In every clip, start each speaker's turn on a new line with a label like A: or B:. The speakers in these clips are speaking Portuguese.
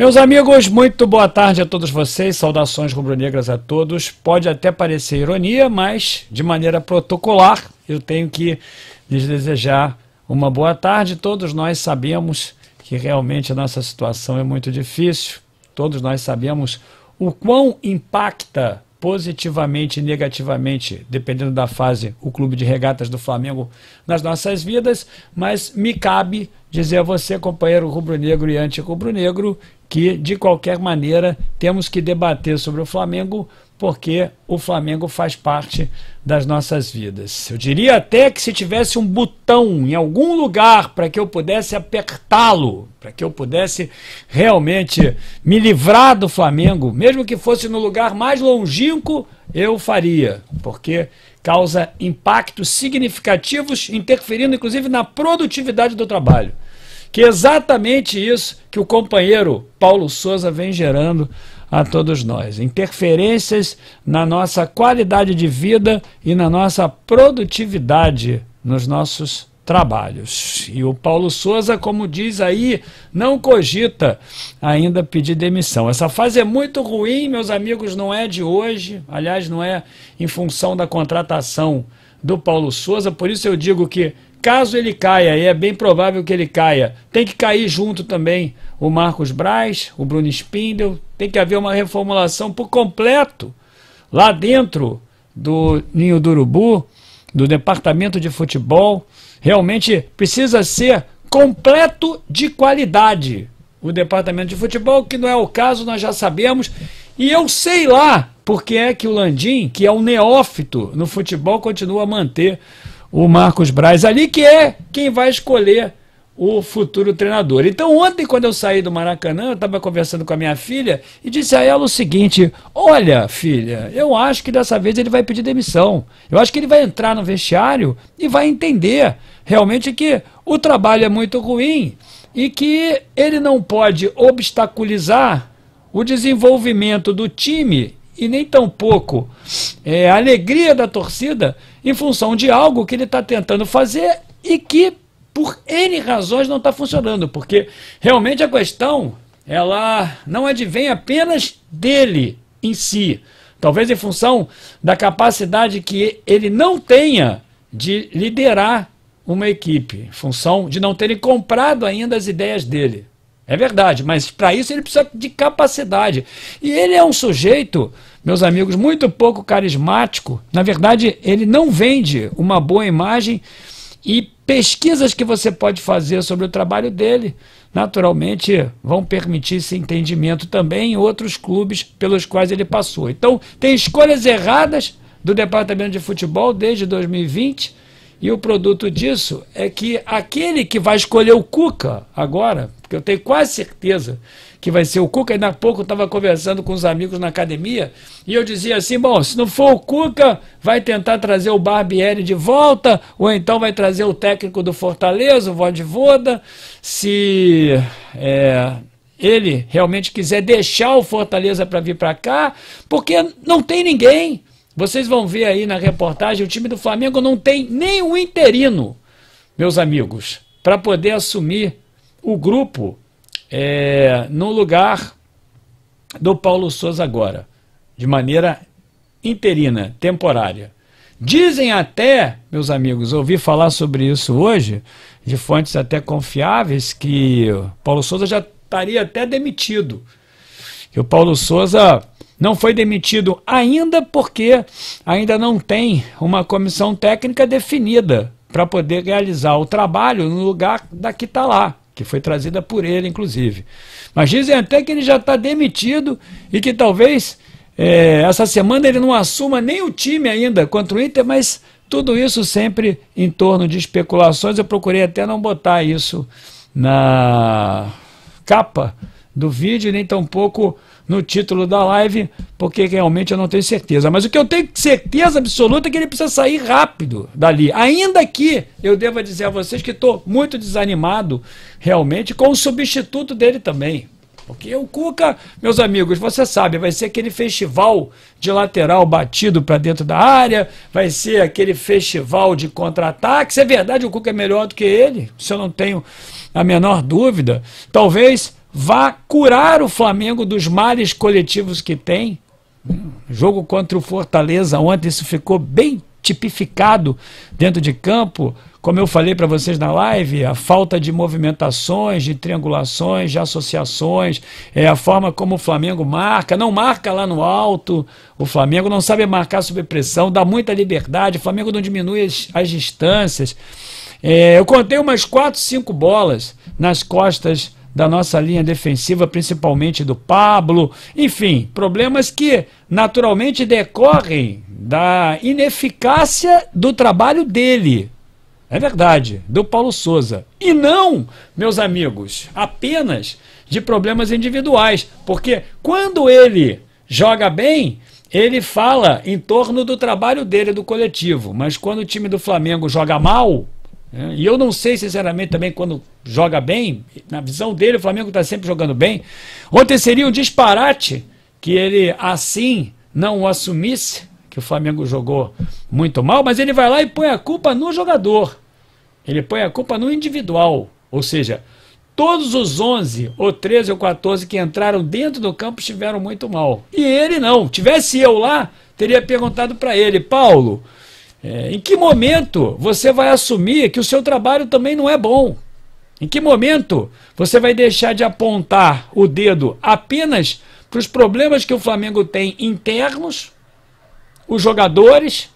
A: Meus amigos, muito boa tarde a todos vocês, saudações rubro-negras a todos. Pode até parecer ironia, mas de maneira protocolar eu tenho que lhes desejar uma boa tarde. Todos nós sabemos que realmente a nossa situação é muito difícil, todos nós sabemos o quão impacta positivamente e negativamente, dependendo da fase, o clube de regatas do Flamengo nas nossas vidas, mas me cabe dizer a você, companheiro rubro-negro e anti-rubro-negro, que de qualquer maneira temos que debater sobre o Flamengo, porque o Flamengo faz parte das nossas vidas. Eu diria até que se tivesse um botão em algum lugar para que eu pudesse apertá-lo, para que eu pudesse realmente me livrar do Flamengo, mesmo que fosse no lugar mais longínquo, eu faria, porque causa impactos significativos, interferindo inclusive na produtividade do trabalho. Que é exatamente isso que o companheiro Paulo Souza vem gerando a todos nós. Interferências na nossa qualidade de vida e na nossa produtividade nos nossos trabalhos. E o Paulo Souza, como diz aí, não cogita ainda pedir demissão. Essa fase é muito ruim, meus amigos, não é de hoje, aliás, não é em função da contratação do Paulo Souza, por isso eu digo que caso ele caia, e é bem provável que ele caia, tem que cair junto também o Marcos Braz, o Bruno Spindel, tem que haver uma reformulação por completo lá dentro do Ninho do Urubu, do departamento de futebol, Realmente precisa ser completo de qualidade o departamento de futebol, que não é o caso, nós já sabemos. E eu sei lá porque é que o Landim, que é um neófito no futebol, continua a manter o Marcos Braz ali, que é quem vai escolher o futuro treinador. Então, ontem, quando eu saí do Maracanã, eu estava conversando com a minha filha e disse a ela o seguinte: Olha, filha, eu acho que dessa vez ele vai pedir demissão. Eu acho que ele vai entrar no vestiário e vai entender realmente que o trabalho é muito ruim e que ele não pode obstaculizar o desenvolvimento do time e nem tampouco é, a alegria da torcida em função de algo que ele está tentando fazer e que por N razões não está funcionando, porque realmente a questão ela não advém apenas dele em si, talvez em função da capacidade que ele não tenha de liderar uma equipe, em função de não terem comprado ainda as ideias dele. É verdade, mas para isso ele precisa de capacidade. E ele é um sujeito, meus amigos, muito pouco carismático. Na verdade, ele não vende uma boa imagem e pesquisas que você pode fazer sobre o trabalho dele, naturalmente vão permitir esse entendimento também em outros clubes pelos quais ele passou. Então, tem escolhas erradas do departamento de futebol desde 2020, e o produto disso é que aquele que vai escolher o Cuca agora porque eu tenho quase certeza que vai ser o Cuca. Ainda há pouco eu estava conversando com os amigos na academia e eu dizia assim: bom, se não for o Cuca, vai tentar trazer o Barbieri de volta, ou então vai trazer o técnico do Fortaleza, o Vodvoda, Se é, ele realmente quiser deixar o Fortaleza para vir para cá, porque não tem ninguém. Vocês vão ver aí na reportagem: o time do Flamengo não tem nem um interino, meus amigos, para poder assumir o grupo é, no lugar do Paulo Souza agora, de maneira interina, temporária. Dizem até, meus amigos, ouvi falar sobre isso hoje, de fontes até confiáveis, que Paulo Souza já estaria até demitido. Que o Paulo Souza não foi demitido ainda porque ainda não tem uma comissão técnica definida para poder realizar o trabalho no lugar da que está lá que foi trazida por ele, inclusive. Mas dizem até que ele já está demitido e que talvez é, essa semana ele não assuma nem o time ainda contra o Inter, mas tudo isso sempre em torno de especulações. Eu procurei até não botar isso na capa do vídeo, nem tampouco no título da live, porque realmente eu não tenho certeza. Mas o que eu tenho certeza absoluta é que ele precisa sair rápido dali. Ainda que eu deva dizer a vocês que estou muito desanimado, realmente, com o substituto dele também. Porque o Cuca, meus amigos, você sabe, vai ser aquele festival de lateral batido para dentro da área, vai ser aquele festival de contra-ataques. É verdade, o Cuca é melhor do que ele, se eu não tenho a menor dúvida. Talvez vá curar o Flamengo dos males coletivos que tem. Jogo contra o Fortaleza ontem, isso ficou bem tipificado dentro de campo. Como eu falei para vocês na live, a falta de movimentações, de triangulações, de associações, é a forma como o Flamengo marca, não marca lá no alto, o Flamengo não sabe marcar sob pressão, dá muita liberdade, o Flamengo não diminui as, as distâncias. É, eu contei umas 4, 5 bolas nas costas da nossa linha defensiva, principalmente do Pablo. Enfim, problemas que naturalmente decorrem da ineficácia do trabalho dele. É verdade, do Paulo Souza. E não, meus amigos, apenas de problemas individuais. Porque quando ele joga bem, ele fala em torno do trabalho dele, do coletivo. Mas quando o time do Flamengo joga mal, é, e eu não sei, sinceramente, também quando joga bem, na visão dele, o Flamengo está sempre jogando bem. Ontem seria um disparate que ele assim não o assumisse, que o Flamengo jogou muito mal, mas ele vai lá e põe a culpa no jogador. Ele põe a culpa no individual. Ou seja, todos os 11, ou 13 ou 14 que entraram dentro do campo estiveram muito mal. E ele não. Tivesse eu lá, teria perguntado para ele, Paulo. É, em que momento você vai assumir que o seu trabalho também não é bom? Em que momento você vai deixar de apontar o dedo apenas para os problemas que o Flamengo tem internos, os jogadores,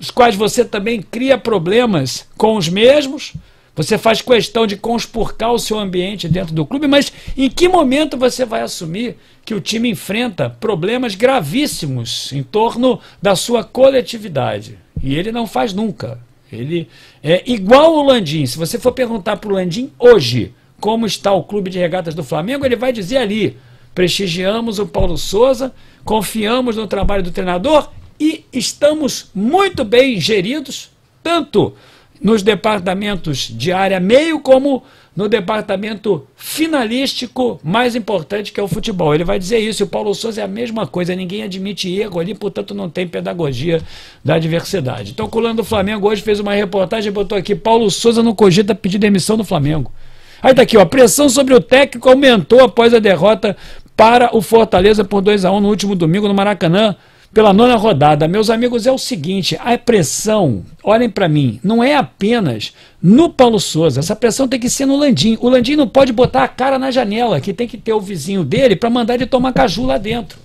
A: os quais você também cria problemas com os mesmos? Você faz questão de conspurcar o seu ambiente dentro do clube, mas em que momento você vai assumir que o time enfrenta problemas gravíssimos em torno da sua coletividade? E ele não faz nunca. Ele é igual o Landim. Se você for perguntar para o Landim hoje como está o clube de regatas do Flamengo, ele vai dizer ali: prestigiamos o Paulo Souza, confiamos no trabalho do treinador e estamos muito bem geridos, tanto nos departamentos de área meio como no departamento finalístico mais importante que é o futebol. Ele vai dizer isso. E o Paulo Souza é a mesma coisa. Ninguém admite erro ali, portanto não tem pedagogia da diversidade. Então, o Colando do Flamengo hoje fez uma reportagem e botou aqui: Paulo Souza não cogita pedir demissão do Flamengo. Aí daqui, tá ó, a pressão sobre o técnico aumentou após a derrota para o Fortaleza por 2 a 1 no último domingo no Maracanã pela nona rodada. Meus amigos, é o seguinte: a pressão, olhem para mim, não é apenas no Paulo Souza. Essa pressão tem que ser no Landim. O Landim não pode botar a cara na janela, que tem que ter o vizinho dele para mandar ele tomar caju lá dentro.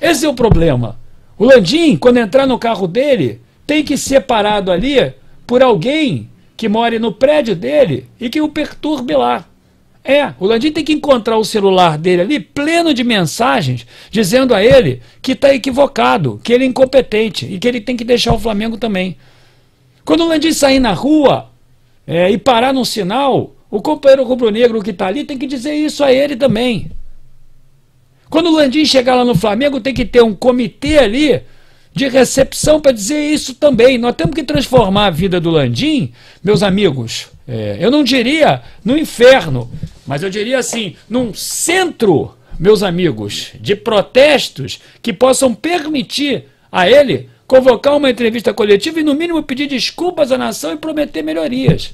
A: Esse é o problema. O Landim, quando entrar no carro dele, tem que ser parado ali por alguém que more no prédio dele e que o perturbe lá. É, o Landim tem que encontrar o celular dele ali pleno de mensagens dizendo a ele que está equivocado, que ele é incompetente e que ele tem que deixar o Flamengo também. Quando o Landim sair na rua é, e parar num sinal, o companheiro rubro-negro que está ali tem que dizer isso a ele também. Quando o Landim chegar lá no Flamengo, tem que ter um comitê ali de recepção para dizer isso também. Nós temos que transformar a vida do Landim, meus amigos, é, eu não diria no inferno, mas eu diria assim, num centro, meus amigos, de protestos que possam permitir a ele convocar uma entrevista coletiva e, no mínimo, pedir desculpas à nação e prometer melhorias.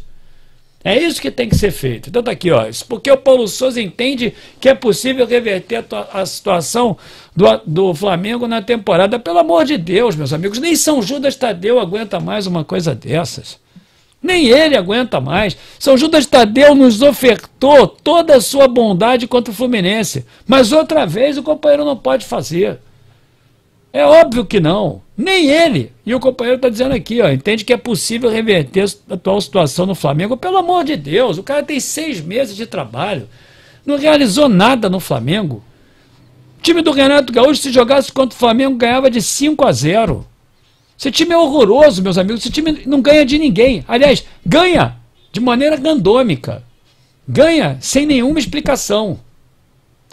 A: É isso que tem que ser feito. Então tá aqui, ó. Isso porque o Paulo Souza entende que é possível reverter a, a situação do, do Flamengo na temporada. Pelo amor de Deus, meus amigos, nem São Judas Tadeu aguenta mais uma coisa dessas. Nem ele aguenta mais. São Judas Tadeu nos ofertou toda a sua bondade contra o Fluminense. Mas outra vez o companheiro não pode fazer. É óbvio que não. Nem ele. E o companheiro está dizendo aqui, ó, entende que é possível reverter a atual situação no Flamengo. Pelo amor de Deus, o cara tem seis meses de trabalho. Não realizou nada no Flamengo. O time do Renato Gaúcho, se jogasse contra o Flamengo, ganhava de 5 a 0. Esse time é horroroso, meus amigos. Esse time não ganha de ninguém. Aliás, ganha de maneira gandômica. Ganha sem nenhuma explicação.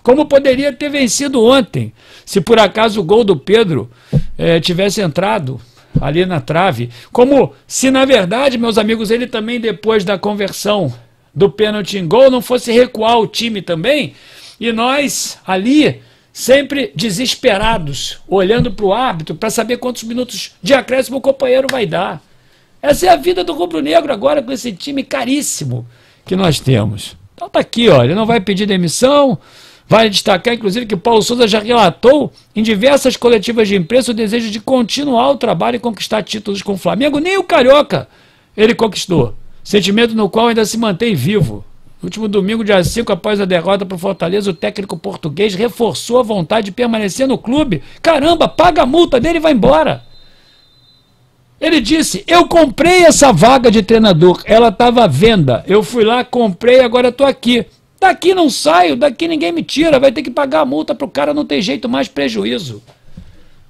A: Como poderia ter vencido ontem, se por acaso o gol do Pedro é, tivesse entrado ali na trave. Como se, na verdade, meus amigos, ele também, depois da conversão do pênalti em gol, não fosse recuar o time também. E nós, ali, sempre desesperados, olhando para o árbitro para saber quantos minutos de acréscimo o companheiro vai dar. Essa é a vida do rubro-negro agora com esse time caríssimo que nós temos. Então tá aqui, ó, ele não vai pedir demissão. Vale destacar, inclusive, que Paulo Souza já relatou em diversas coletivas de imprensa o desejo de continuar o trabalho e conquistar títulos com o Flamengo. Nem o Carioca ele conquistou. Sentimento no qual ainda se mantém vivo. No último domingo, dia 5, após a derrota para o Fortaleza, o técnico português reforçou a vontade de permanecer no clube. Caramba, paga a multa dele e vai embora. Ele disse: Eu comprei essa vaga de treinador, ela estava à venda. Eu fui lá, comprei, agora estou aqui. Daqui não saio, daqui ninguém me tira, vai ter que pagar a multa para o cara, não tem jeito mais prejuízo.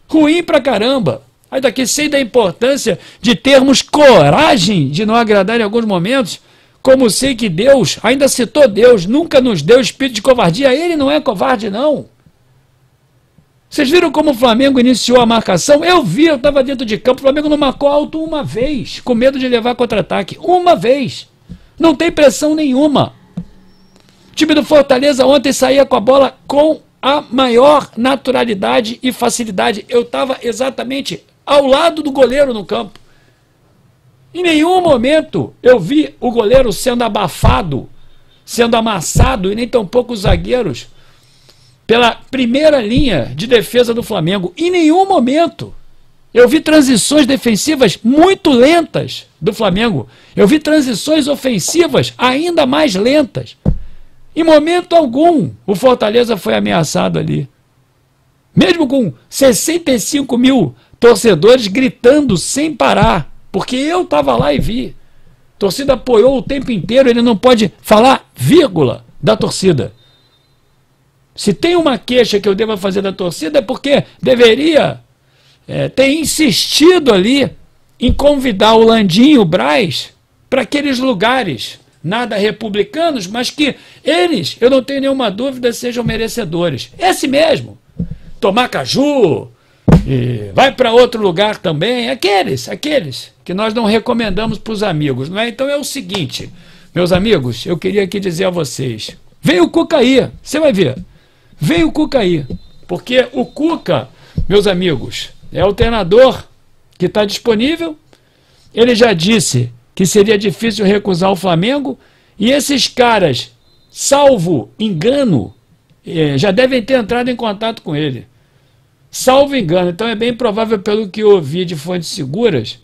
A: Ruim pra caramba. Aí daqui sei da importância de termos coragem de não agradar em alguns momentos, como sei que Deus, ainda citou Deus, nunca nos deu espírito de covardia. Ele não é covarde, não. Vocês viram como o Flamengo iniciou a marcação? Eu vi, eu estava dentro de campo. O Flamengo não marcou alto uma vez, com medo de levar contra-ataque. Uma vez. Não tem pressão nenhuma. O time do Fortaleza ontem saía com a bola com a maior naturalidade e facilidade. Eu estava exatamente ao lado do goleiro no campo. Em nenhum momento eu vi o goleiro sendo abafado, sendo amassado, e nem tão os zagueiros, pela primeira linha de defesa do Flamengo. Em nenhum momento. Eu vi transições defensivas muito lentas do Flamengo. Eu vi transições ofensivas ainda mais lentas. Em momento algum, o Fortaleza foi ameaçado ali. Mesmo com 65 mil torcedores gritando sem parar. Porque eu estava lá e vi. A torcida apoiou o tempo inteiro, ele não pode falar vírgula da torcida. Se tem uma queixa que eu deva fazer da torcida é porque deveria é, ter insistido ali em convidar o Landinho, o Braz, para aqueles lugares, nada republicanos, mas que eles, eu não tenho nenhuma dúvida, sejam merecedores. Esse mesmo. Tomar caju, vai para outro lugar também, aqueles, aqueles que nós não recomendamos para os amigos, não é? Então é o seguinte, meus amigos, eu queria aqui dizer a vocês: vem o Cuca aí, você vai ver. Vem o Cuca aí. Porque o Cuca, meus amigos, é o treinador que está disponível. Ele já disse que seria difícil recusar o Flamengo. E esses caras, salvo engano, eh, já devem ter entrado em contato com ele. Salvo engano. Então é bem provável, pelo que eu ouvi de fontes seguras,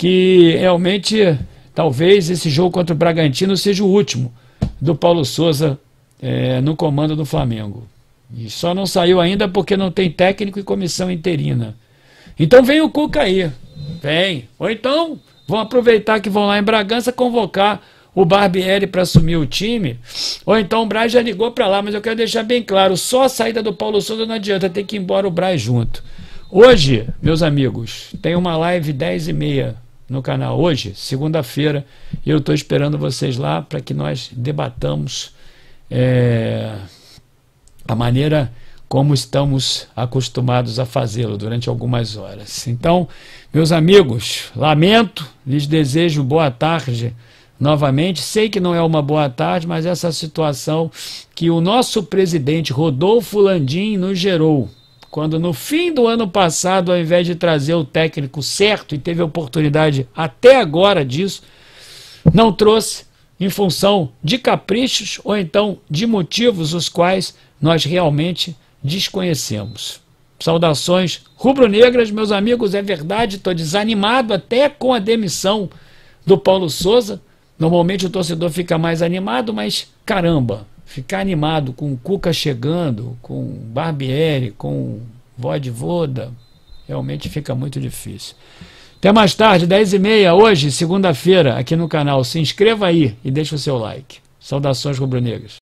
A: que realmente talvez esse jogo contra o Bragantino seja o último do Paulo Souza é, no comando do Flamengo. E só não saiu ainda porque não tem técnico e comissão interina. Então vem o Cuca aí. Vem. Ou então vão aproveitar que vão lá em Bragança convocar o Barbieri para assumir o time. Ou então o Braz já ligou para lá, mas eu quero deixar bem claro: só a saída do Paulo Souza não adianta, tem que ir embora o Braz junto. Hoje, meus amigos, tem uma live 10 e meia no canal hoje, segunda-feira, e eu estou esperando vocês lá para que nós debatamos é, a maneira como estamos acostumados a fazê-lo durante algumas horas. Então, meus amigos, lamento, lhes desejo boa tarde novamente. Sei que não é uma boa tarde, mas essa situação que o nosso presidente Rodolfo Landim nos gerou quando no fim do ano passado, ao invés de trazer o técnico certo, e teve oportunidade até agora disso, não trouxe em função de caprichos ou então de motivos os quais nós realmente desconhecemos. Saudações rubro-negras, meus amigos, é verdade, estou desanimado até com a demissão do Paulo Souza. Normalmente o torcedor fica mais animado, mas caramba, ficar animado com o Cuca chegando, com o Barbieri, com o Vodvoda, realmente fica muito difícil. Até mais tarde, 10h30, hoje, segunda-feira, aqui no canal. Se inscreva aí e deixe o seu like. Saudações rubro-negras.